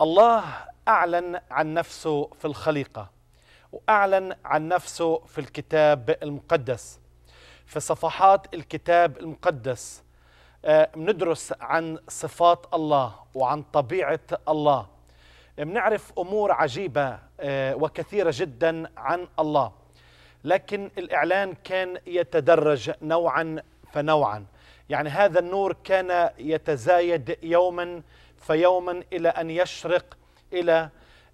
الله أعلن عن نفسه في الخليقة وأعلن عن نفسه في الكتاب المقدس في صفحات الكتاب المقدس بندرس آه، عن صفات الله وعن طبيعة الله بنعرف أمور عجيبة آه، وكثيرة جدا عن الله لكن الإعلان كان يتدرج نوعا فنوعا يعني هذا النور كان يتزايد يوما فيوما إلى أن يشرق إلى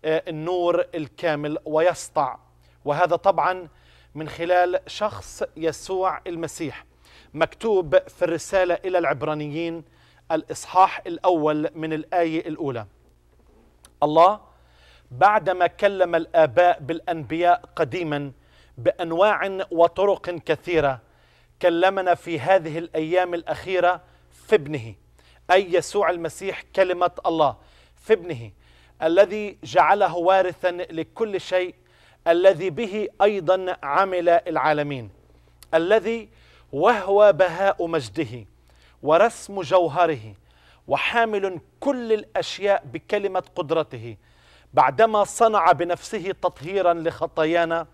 آه، النور الكامل ويسطع وهذا طبعا من خلال شخص يسوع المسيح مكتوب في الرسالة إلى العبرانيين الإصحاح الأول من الآية الأولى الله بعدما كلم الآباء بالأنبياء قديما بأنواع وطرق كثيرة كلمنا في هذه الأيام الأخيرة في ابنه أي يسوع المسيح كلمة الله في ابنه الذي جعله وارثا لكل شيء الذي به أيضا عمل العالمين الذي وهو بهاء مجده ورسم جوهره وحامل كل الأشياء بكلمة قدرته بعدما صنع بنفسه تطهيرا لخطايانا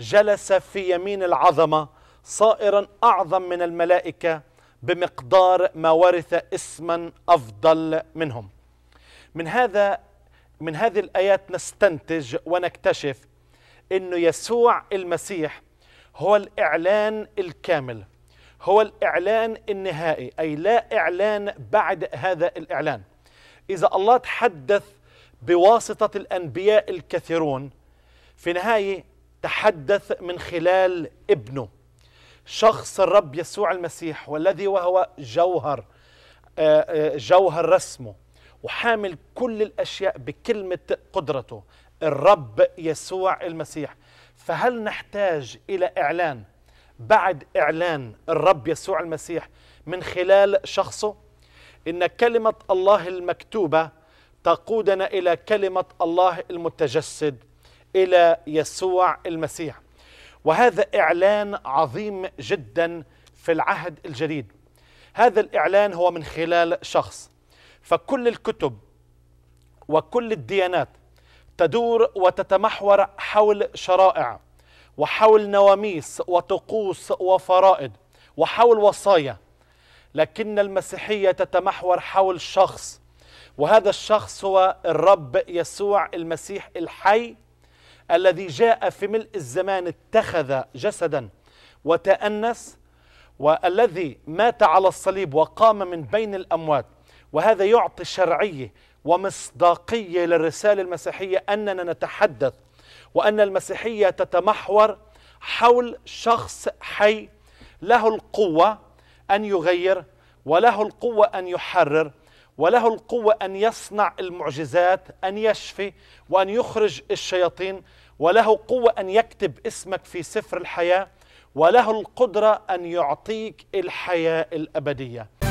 جلس في يمين العظمة صائرا أعظم من الملائكة بمقدار ما ورث اسما افضل منهم من هذا من هذه الايات نستنتج ونكتشف انه يسوع المسيح هو الاعلان الكامل هو الاعلان النهائي اي لا اعلان بعد هذا الاعلان اذا الله تحدث بواسطه الانبياء الكثيرون في نهايه تحدث من خلال ابنه شخص الرب يسوع المسيح والذي وهو جوهر آه، آه، جوهر رسمه وحامل كل الأشياء بكلمة قدرته الرب يسوع المسيح فهل نحتاج إلى إعلان بعد إعلان الرب يسوع المسيح من خلال شخصه إن كلمة الله المكتوبة تقودنا إلى كلمة الله المتجسد إلى يسوع المسيح وهذا إعلان عظيم جدا في العهد الجديد هذا الإعلان هو من خلال شخص فكل الكتب وكل الديانات تدور وتتمحور حول شرائع وحول نواميس وطقوس وفرائض وحول وصايا لكن المسيحية تتمحور حول شخص وهذا الشخص هو الرب يسوع المسيح الحي الذي جاء في ملء الزمان اتخذ جسدا وتأنس والذي مات على الصليب وقام من بين الأموات وهذا يعطي شرعية ومصداقية للرسالة المسيحية أننا نتحدث وأن المسيحية تتمحور حول شخص حي له القوة أن يغير وله القوة أن يحرر وله القوة أن يصنع المعجزات أن يشفي وأن يخرج الشياطين وله قوة أن يكتب اسمك في سفر الحياة وله القدرة أن يعطيك الحياة الأبدية